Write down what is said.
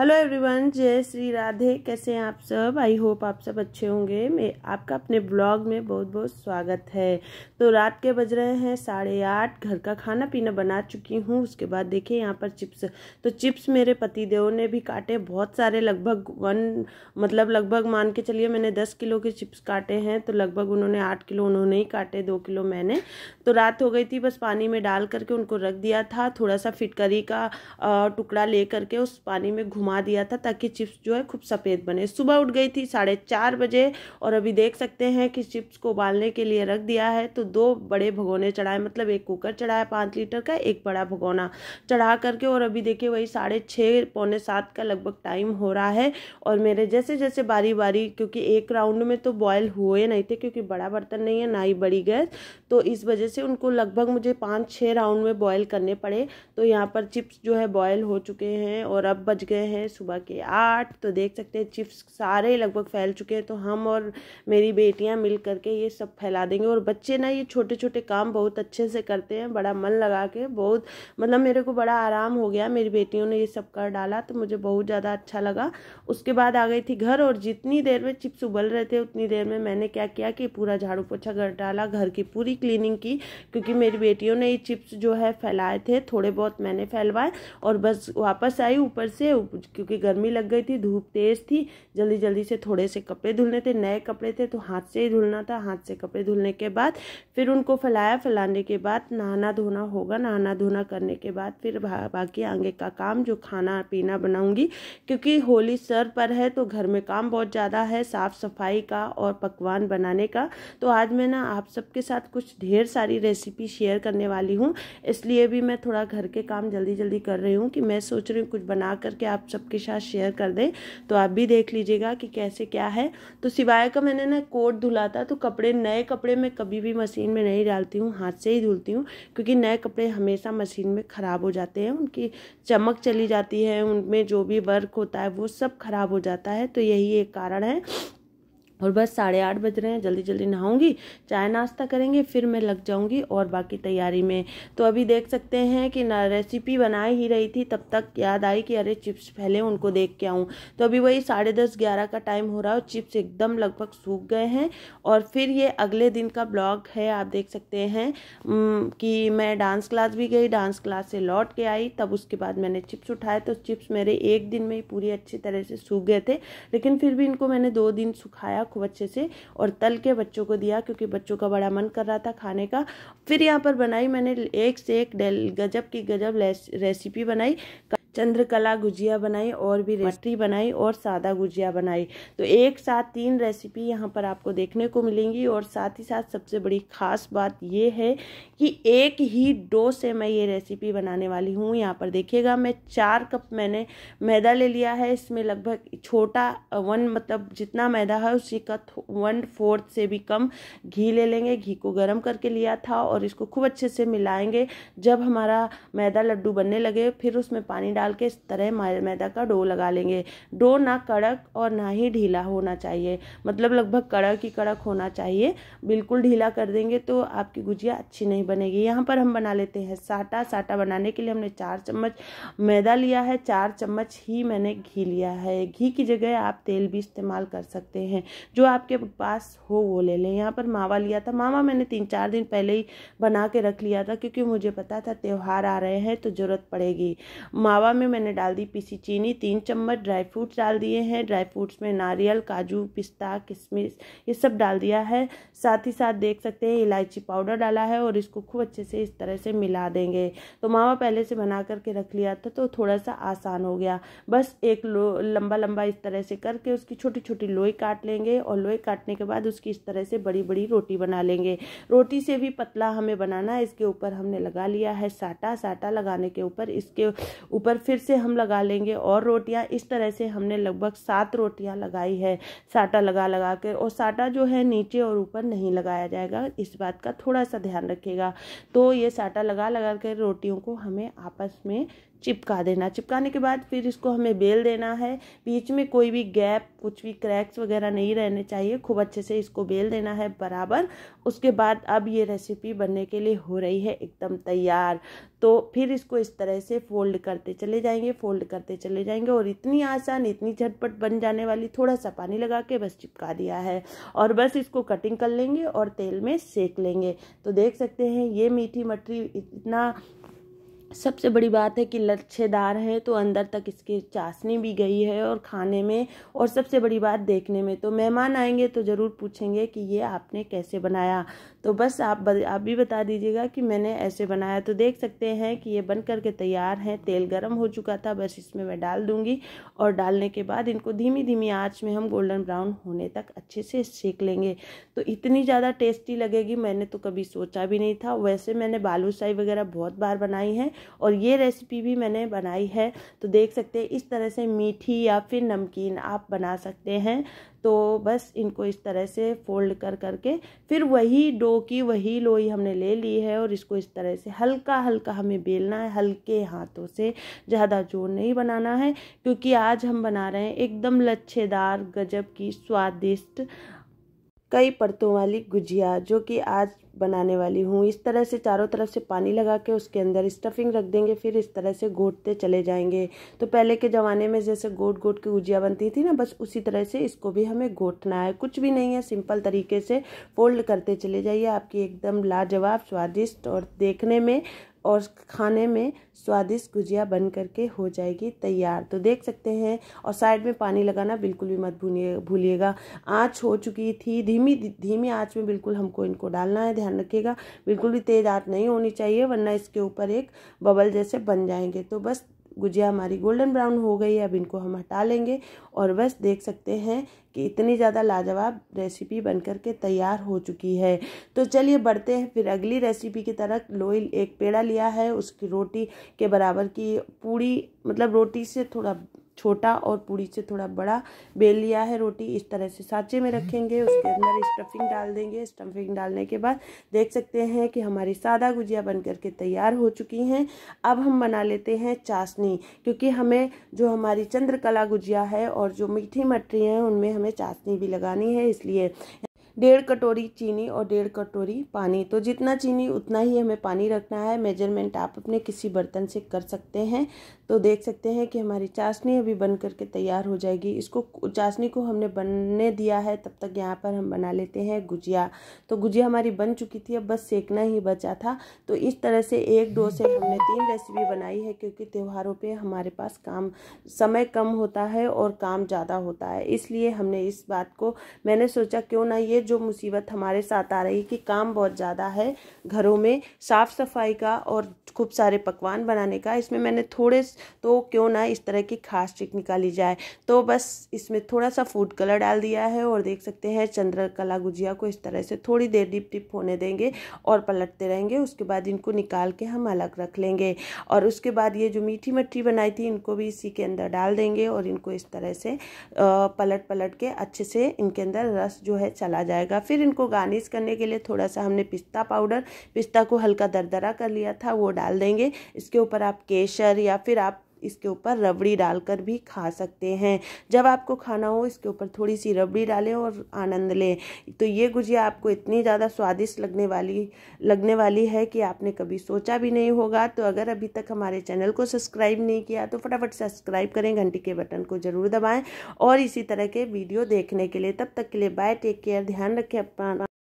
hello everyone जय श्री राधे कैसे हैं आप सब आई होप आप सब अच्छे होंगे मैं आपका अपने ब्लॉग में बहुत बहुत स्वागत है तो रात के बज रहे हैं साढ़े आठ घर का खाना पीना बना चुकी हूँ उसके बाद देखिए यहाँ पर चिप्स तो चिप्स मेरे पति देव ने भी काटे बहुत सारे लगभग वन मतलब लगभग मान के चलिए मैंने दस किलो के चिप्स काटे हैं तो लगभग उन्होंने आठ किलो उन्होंने ही काटे दो किलो मैंने तो रात हो गई थी बस पानी में डाल करके उनको रख दिया था थोड़ा सा फिटकरी का टुकड़ा ले करके उस पानी में घुमा घुमा दिया था ताकि चिप्स जो है खूब सफ़ेद बने सुबह उठ गई थी साढ़े चार बजे और अभी देख सकते हैं कि चिप्स को उबालने के लिए रख दिया है तो दो बड़े भगोने चढ़ाए मतलब एक कुकर चढ़ाया पाँच लीटर का एक बड़ा भगोना चढ़ा करके और अभी देखिए वही साढ़े छः पौने सात का लगभग टाइम हो रहा है और मेरे जैसे जैसे बारी बारी क्योंकि एक राउंड में तो बॉयल हुए नहीं थे क्योंकि बड़ा बर्तन नहीं है ना ही बड़ी गैस तो इस वजह से उनको लगभग मुझे पाँच छः राउंड में बॉयल करने पड़े तो यहाँ पर चिप्स जो है बॉयल हो चुके हैं और अब बच गए हैं सुबह के आठ तो देख सकते हैं चिप्स सारे लगभग फैल चुके हैं तो हम और मेरी बेटियां मिल करके ये सब फैला देंगे और बच्चे ना ये छोटे छोटे काम बहुत अच्छे से करते हैं बड़ा मन लगा के बहुत मतलब मेरे को बड़ा आराम हो गया मेरी बेटियों ने ये सब कर डाला तो मुझे बहुत ज़्यादा अच्छा लगा उसके बाद आ गई थी घर और जितनी देर में चिप्स उबल रहे थे उतनी देर में मैंने क्या किया कि पूरा झाड़ू पोछा कर डाला घर की पूरी क्लीनिंग की क्योंकि मेरी बेटियों ने ये चिप्स जो है फैलाए थे थोड़े बहुत मैंने फैलवाए और बस वापस आई ऊपर से कुछ क्योंकि गर्मी लग गई थी धूप तेज़ थी जल्दी जल्दी से थोड़े से कपड़े धुलने थे नए कपड़े थे तो हाथ से ही धुलना था हाथ से कपड़े धुलने के बाद फिर उनको फैलाया फैलाने के बाद नहाना धोना होगा नहाना धोना करने के बाद फिर बाकी आगे का काम जो खाना पीना बनाऊँगी क्योंकि होली सर पर है तो घर में काम बहुत ज़्यादा है साफ़ सफाई का और पकवान बनाने का तो आज मैं ना आप सबके साथ कुछ ढेर सारी रेसिपी शेयर करने वाली हूँ इसलिए भी मैं थोड़ा घर के काम जल्दी जल्दी कर रही हूँ कि मैं सोच रही हूँ कुछ बना करके आप सबके साथ शेयर कर दें तो आप भी देख लीजिएगा कि कैसे क्या है तो सिवाय का मैंने ना कोट धुला था तो कपड़े नए कपड़े मैं कभी भी मशीन में नहीं डालती हूँ हाथ से ही धुलती हूँ क्योंकि नए कपड़े हमेशा मशीन में ख़राब हो जाते हैं उनकी चमक चली जाती है उनमें जो भी वर्क होता है वो सब ख़राब हो जाता है तो यही एक कारण है और बस साढ़े आठ बज रहे हैं जल्दी जल्दी नहाऊंगी चाय नाश्ता करेंगे फिर मैं लग जाऊंगी और बाकी तैयारी में तो अभी देख सकते हैं कि ना रेसिपी बनाई ही रही थी तब तक याद आई कि अरे चिप्स फैले उनको देख के आऊँ तो अभी वही साढ़े दस ग्यारह का टाइम हो रहा है और चिप्स एकदम लगभग सूख गए हैं और फिर ये अगले दिन का ब्लॉग है आप देख सकते हैं कि मैं डांस क्लास भी गई डांस क्लास से लौट के आई तब उसके बाद मैंने चिप्स उठाए तो चिप्स मेरे एक दिन में ही पूरी अच्छी तरह से सूख गए थे लेकिन फिर भी इनको मैंने दो दिन सुखाया खूब अच्छे से और तल के बच्चों को दिया क्योंकि बच्चों का बड़ा मन कर रहा था खाने का फिर यहाँ पर बनाई मैंने एक से एक गजब की गजब रेसिपी बनाई चंद्रकला गुजिया बनाई और भी रेस्टी बनाई और सादा गुजिया बनाई तो एक साथ तीन रेसिपी यहाँ पर आपको देखने को मिलेंगी और साथ ही साथ सबसे बड़ी खास बात यह है कि एक ही डो से मैं ये रेसिपी बनाने वाली हूँ यहाँ पर देखिएगा मैं चार कप मैंने मैदा ले लिया है इसमें लगभग छोटा वन मतलब जितना मैदा है उसी का वन फोर्थ से भी कम घी ले लेंगे घी को गर्म करके लिया था और इसको खूब अच्छे से मिलाएंगे जब हमारा मैदा लड्डू बनने लगे फिर उसमें पानी डाल के इस तरह मैदा का डो लगा लेंगे डो ना कड़क और ना ही ढीला होना चाहिए मतलब लगभग कड़क ही कड़क होना चाहिए बिल्कुल ढीला कर देंगे तो आपकी गुजिया अच्छी नहीं बनेगी यहाँ पर हम बना लेते हैं साटा साटा बनाने के लिए हमने चार चम्मच मैदा लिया है चार चम्मच ही मैंने घी लिया है घी की जगह आप तेल भी इस्तेमाल कर सकते हैं जो आपके पास हो वो ले लें यहाँ पर मावा लिया था मावा मैंने तीन चार दिन पहले ही बना के रख लिया था क्योंकि मुझे पता था त्यौहार आ रहे हैं तो ज़रूरत पड़ेगी मावा तवा में मैंने डाल दी पीसी चीनी तीन चम्मच ड्राई फ्रूट्स डाल दिए हैं ड्राई फ्रूट्स में नारियल काजू पिस्ता किशमिश ये सब डाल दिया है साथ ही साथ देख सकते हैं इलायची पाउडर डाला है और इसको खूब अच्छे से इस तरह से मिला देंगे तो मावा पहले से बना करके रख लिया था तो थोड़ा सा आसान हो गया बस एक लंबा लंबा इस तरह से करके उसकी छोटी छोटी लोई काट लेंगे और लोई काटने के बाद उसकी इस तरह से बड़ी बड़ी रोटी बना लेंगे रोटी से भी पतला हमें बनाना है इसके ऊपर हमने लगा लिया है साटा साटा लगाने के ऊपर इसके ऊपर फिर से हम लगा लेंगे और रोटियां इस तरह से हमने लगभग सात रोटियां लगाई है साटा लगा लगा कर और साटा जो है नीचे और ऊपर नहीं लगाया जाएगा इस बात का थोड़ा सा ध्यान रखेगा तो ये साटा लगा लगा कर रोटियों को हमें आपस में चिपका देना चिपकाने के बाद फिर इसको हमें बेल देना है बीच में कोई भी गैप कुछ भी क्रैक्स वगैरह नहीं रहने चाहिए खूब अच्छे से इसको बेल देना है बराबर उसके बाद अब ये रेसिपी बनने के लिए हो रही है एकदम तैयार तो फिर इसको इस तरह से फोल्ड करते चले जाएंगे फोल्ड करते चले जाएंगे और इतनी आसान इतनी झटपट बन जाने वाली थोड़ा सा पानी लगा के बस चिपका दिया है और बस इसको कटिंग कर लेंगे और तेल में सेक लेंगे तो देख सकते हैं ये मीठी मटरी इतना सबसे बड़ी बात है कि लच्छेदार है तो अंदर तक इसकी चाशनी भी गई है और खाने में और सबसे बड़ी बात देखने में तो मेहमान आएंगे तो ज़रूर पूछेंगे कि ये आपने कैसे बनाया तो बस आप ब, आप भी बता दीजिएगा कि मैंने ऐसे बनाया तो देख सकते हैं कि ये बन करके तैयार हैं तेल गर्म हो चुका था बस इसमें मैं डाल दूँगी और डालने के बाद इनको धीमी धीमी आँच में हम गोल्डन ब्राउन होने तक अच्छे से सेक लेंगे तो इतनी ज़्यादा टेस्टी लगेगी मैंने तो कभी सोचा भी नहीं था वैसे मैंने बालूशाही वगैरह बहुत बार बनाई है और ये रेसिपी भी मैंने बनाई है तो देख सकते हैं इस तरह से मीठी या फिर नमकीन आप बना सकते हैं तो बस इनको इस तरह से फोल्ड कर करके फिर वही डो की वही लोई हमने ले ली है और इसको इस तरह से हल्का हल्का हमें बेलना है हल्के हाथों से ज़्यादा जोर नहीं बनाना है क्योंकि आज हम बना रहे हैं एकदम लच्छेदार गजब की स्वादिष्ट कई परतों वाली गुजिया जो कि आज बनाने वाली हूँ इस तरह से चारों तरफ से पानी लगा के उसके अंदर स्टफिंग रख देंगे फिर इस तरह से घोटते चले जाएंगे तो पहले के ज़माने में जैसे घोट घोट की गुजिया बनती थी ना बस उसी तरह से इसको भी हमें घोटना है कुछ भी नहीं है सिंपल तरीके से फोल्ड करते चले जाइए आपकी एकदम लाजवाब स्वादिष्ट और देखने में और खाने में स्वादिष्ट गुजिया बन करके हो जाएगी तैयार तो देख सकते हैं और साइड में पानी लगाना बिल्कुल भी मत भूलिए भूलिएगा आँच हो चुकी थी धीमी धीमी आँच में बिल्कुल हमको इनको डालना है ध्यान रखिएगा बिल्कुल भी तेज़ आँच नहीं होनी चाहिए वरना इसके ऊपर एक बबल जैसे बन जाएंगे तो बस गुजिया हमारी गोल्डन ब्राउन हो गई है अब इनको हम हटा लेंगे और बस देख सकते हैं कि इतनी ज़्यादा लाजवाब रेसिपी बन कर के तैयार हो चुकी है तो चलिए बढ़ते हैं फिर अगली रेसिपी की तरफ लोई एक पेड़ा लिया है उसकी रोटी के बराबर की पूड़ी मतलब रोटी से थोड़ा छोटा और पूरी से थोड़ा बड़ा बेल लिया है रोटी इस तरह से सांचे में रखेंगे उसके अंदर स्टफिंग डाल देंगे स्टफिंग डालने के बाद देख सकते हैं कि हमारी सादा गुजिया बन करके तैयार हो चुकी हैं अब हम बना लेते हैं चाशनी क्योंकि हमें जो हमारी चंद्रकला गुजिया है और जो मीठी मटरी हैं उनमें हमें चाशनी भी लगानी है इसलिए डेढ़ कटोरी चीनी और डेढ़ कटोरी पानी तो जितना चीनी उतना ही हमें पानी रखना है मेजरमेंट आप अपने किसी बर्तन से कर सकते हैं तो देख सकते हैं कि हमारी चाशनी अभी बन करके तैयार हो जाएगी इसको चाशनी को हमने बनने दिया है तब तक यहाँ पर हम बना लेते हैं गुजिया तो गुजिया हमारी बन चुकी थी अब बस सेकना ही बचा था तो इस तरह से एक दो से हमने तीन रेसिपी बनाई है क्योंकि त्योहारों पे हमारे पास काम समय कम होता है और काम ज़्यादा होता है इसलिए हमने इस बात को मैंने सोचा क्यों ना ये जो मुसीबत हमारे साथ आ रही कि काम बहुत ज़्यादा है घरों में साफ़ सफाई का और खूब सारे पकवान बनाने का इसमें मैंने थोड़े तो क्यों ना इस तरह की खास ट्रिक निकाली जाए तो बस इसमें थोड़ा सा फूड कलर डाल दिया है और देख सकते हैं चंद्रकला गुजिया को इस तरह से थोड़ी देर डिप डिप होने देंगे और पलटते रहेंगे उसके बाद इनको निकाल के हम अलग रख लेंगे और उसके बाद ये जो मीठी मट्टी बनाई थी इनको भी इसी के अंदर डाल देंगे और इनको इस तरह से पलट पलट के अच्छे से इनके अंदर रस जो है चला जाएगा फिर इनको गार्निश करने के लिए थोड़ा सा हमने पिस्ता पाउडर पिस्ता को हल्का दरदरा कर लिया था वो डाल देंगे इसके ऊपर आप केसर या फिर आप इसके ऊपर रबड़ी डालकर भी खा सकते हैं जब आपको खाना हो इसके ऊपर थोड़ी सी रबड़ी डालें और आनंद लें तो ये गुजिया आपको इतनी ज़्यादा स्वादिष्ट लगने वाली लगने वाली है कि आपने कभी सोचा भी नहीं होगा तो अगर अभी तक हमारे चैनल को सब्सक्राइब नहीं किया तो फटाफट सब्सक्राइब करें घंटी के बटन को ज़रूर दबाएँ और इसी तरह के वीडियो देखने के लिए तब तक के लिए बाय टेक केयर ध्यान रखें अपना